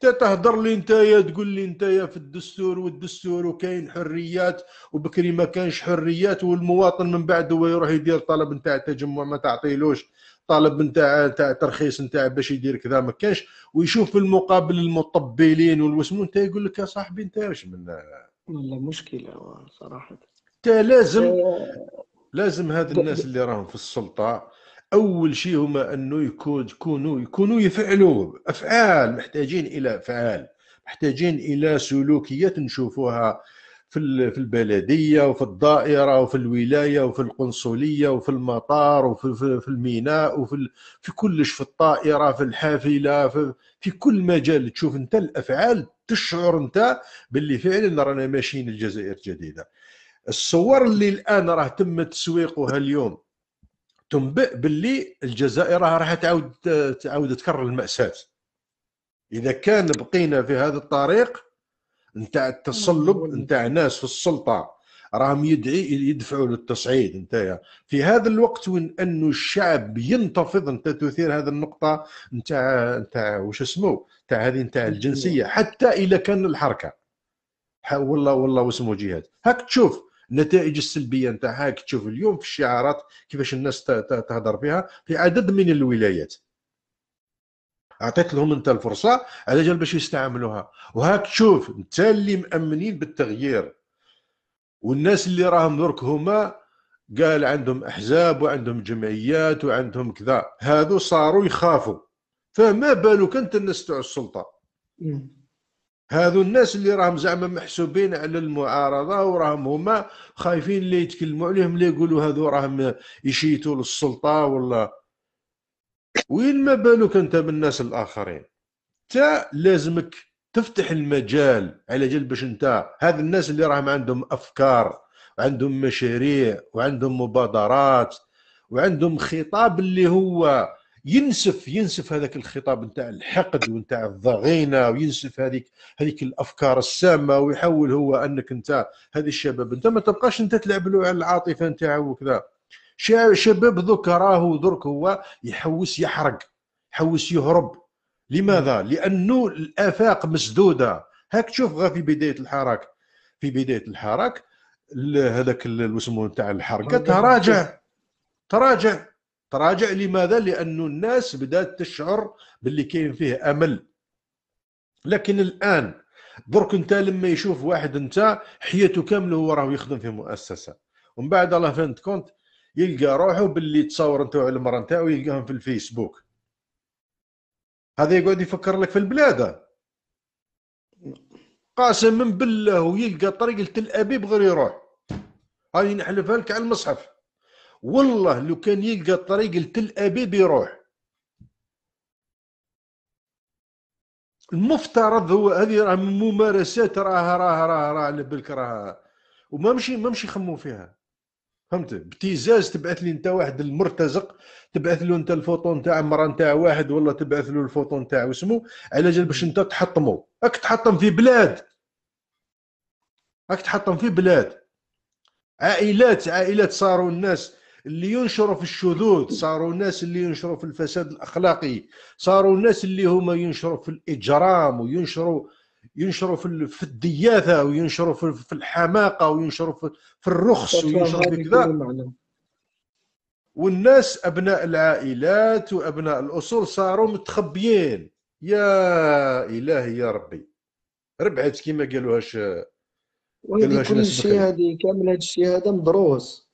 تهضر لي نتايا تقول لي نتايا في الدستور والدستور وكاين حريات وبكري ما كانش حريات والمواطن من بعد هو يروح يدير طلب نتاع تجمع ما تعطيلوش طالب نتاع نتاع ترخيص نتاع باش يدير كذا ما كانش ويشوف في المقابل المطبلين والوسمو انت يقول لك يا صاحبي انت واش من والله مشكله صراحه انت لازم آه، لازم هاد الناس اللي راهم في السلطه اول شيء هما انه يكون يكونوا يكونوا يفعلوا افعال محتاجين الى افعال محتاجين الى سلوكيات نشوفوها في في البلديه وفي الدائره وفي الولايه وفي القنصليه وفي المطار وفي في, الميناء وفي في كلش في الطائره في الحافله في, في كل مجال تشوف انت الافعال تشعر انت باللي فعلا رانا ماشيين الجزائر الجديده الصور اللي الان راه تم تسويقها اليوم تنبئ باللي الجزائر راح تعاود تعاود تكرر الماساه اذا كان بقينا في هذا الطريق نتاع التصلب نتاع ناس في السلطه راهم يدعي يدفعوا للتصعيد نتايا في هذا الوقت وين انه الشعب ينتفض انت تثير هذه النقطه نتاع نتاع وش اسمه نتاع هذه نتاع الجنسيه حتى اذا كان الحركه والله والله واسمه جهاد هاك تشوف النتائج السلبيه نتاعها تشوف اليوم في الشعارات كيفاش الناس تهضر فيها في عدد من الولايات اعطيت لهم انت الفرصه على جال باش يستعملوها وهاك تشوف انت اللي مامنين بالتغيير والناس اللي راهم درك هما قال عندهم احزاب وعندهم جمعيات وعندهم كذا هذو صاروا يخافوا فما بالك انت الناس تاع السلطه هذو الناس اللي راهم زعما محسوبين على المعارضه وراهم هما خايفين اللي يتكلموا عليهم اللي يقولوا هذو راهم يشيتوا للسلطه ولا وين ما بالك انت بالناس الاخرين تا لازمك تفتح المجال على جال باش انت هاد الناس اللي راهم عندهم افكار وعندهم مشاريع وعندهم مبادرات وعندهم خطاب اللي هو ينسف ينسف هذاك الخطاب نتاع الحقد ونتاع الضغينه وينسف هذيك هذيك الافكار السامه ويحول هو انك انت هذه الشباب انت ما تبقاش انت تلعب له على العاطفه نتاعو وكذا شباب ذوك راهو درك هو يحوس يحرق يحوس يهرب لماذا؟ لانه الافاق مسدوده هاك تشوف غا في بدايه الحراك في بدايه الحراك هذاك اسمه نتاع الحركه تراجع تراجع تراجع لماذا؟ لأن الناس بدأت تشعر باللي كاين فيه أمل لكن الآن درك أنت لما يشوف واحد أنت حياته كاملة هو راه يخدم في مؤسسة ومن بعد الله فهمت كونت يلقى روحه باللي تصور أنت على المرة نتاعو يلقاهم في الفيسبوك هذا يقعد يفكر لك في البلاد من بالله ويلقى طريق لتل أبيب غير يروح هاي نحلفها لك على المصحف والله لو كان يلقى الطريق لتل ابيب يروح المفترض هو هذه راه ممارسات راها راها راها راه على بالك راها وما مشي ما مشي يخمموا فيها فهمت ابتزاز تبعث لي انت واحد المرتزق تبعث له انت الفوطون تاع مرا نتاع واحد ولا تبعث له الفوطون تاع اسمه على جال باش انت تحطمه راك تحطم في بلاد راك تحطم في بلاد عائلات عائلات صاروا الناس اللي ينشروا في الشذوذ صاروا الناس اللي ينشروا في الفساد الاخلاقي صاروا الناس اللي هما ينشروا في الاجرام وينشروا ينشروا في في الدياثه وينشروا في, في الحماقه وينشروا في, في الرخص وينشروا في كذا والناس ابناء العائلات وابناء الاصول صاروا متخبيين يا الهي يا ربي ربعت كيما قالوهاش وهذه كل الشيء هذه كامل هذا الشيء هذا مدروس